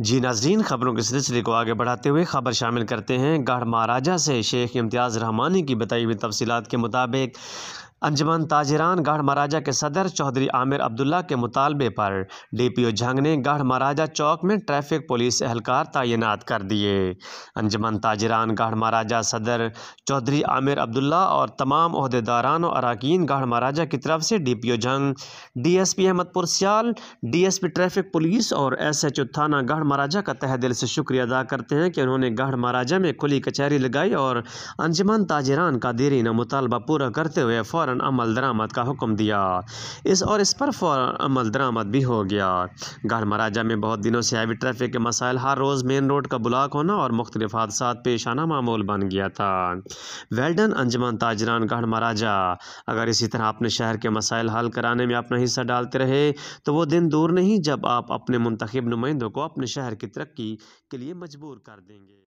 जी नाजरीन खबरों के सिलसिले को आगे बढ़ाते हुए खबर शामिल करते हैं गढ़ महाराजा से शेख इम्तियाज़ रहमानी की बताई हुई तफसीत के मुताबिक अंजमन ताजरान गढ़ महाराजा के सदर चौधरी आमिर अब्दुल्ला के मुतालबे पर डीपीओ झंग ने गढ़ महाराजा चौक में ट्रैफिक पुलिस एहलकार तैनात कर दिए अंजमन ताजरान गढ़ महाराजा सदर चौधरी आमिर अब्दुल्ला और तमाम अहदेदारान और अरकान गढ़ महाराजा की तरफ से D P O Jhang D S P Ahmedpur Sial D S P traffic police और एस एच ओ थाना गढ़ महाराजा का तहदिल से शुक्रिया अदा करते हैं कि उन्होंने गढ़ महाराजा में खुली कचहरी लगाई और अंजमन ताजरान का देरीना मुतालबा पूरा करते हुए फ़ौर અમલ દરામત કા હુકમ દિયા ઇસ ઓર ઇસ પર અમલ દરામત ભી હો ગયા ગલમરાજા મે બહોત દિનો સે હેવી ટ્રાફિક કે મસાઈલ હર રોજ મેન રોડ કા બ્લોક હોના ઓર મુખતલિફ હادث સાત પેશાનામોલ બન ગયા થા વેલ ડન અંજમન તાજિરાન ગલમરાજા અગર ઇસી તરહ આપને શહેર કે મસાઈલ હલ કરાને મે અપના હિસ્સા ડાલતે રહે તો વો દિન દૂર નહીં જબ આપ અપને منتخب નુમૈંદો કો અપને શહેર કી तरक्की કે લિયે મજબૂર કર દેંગે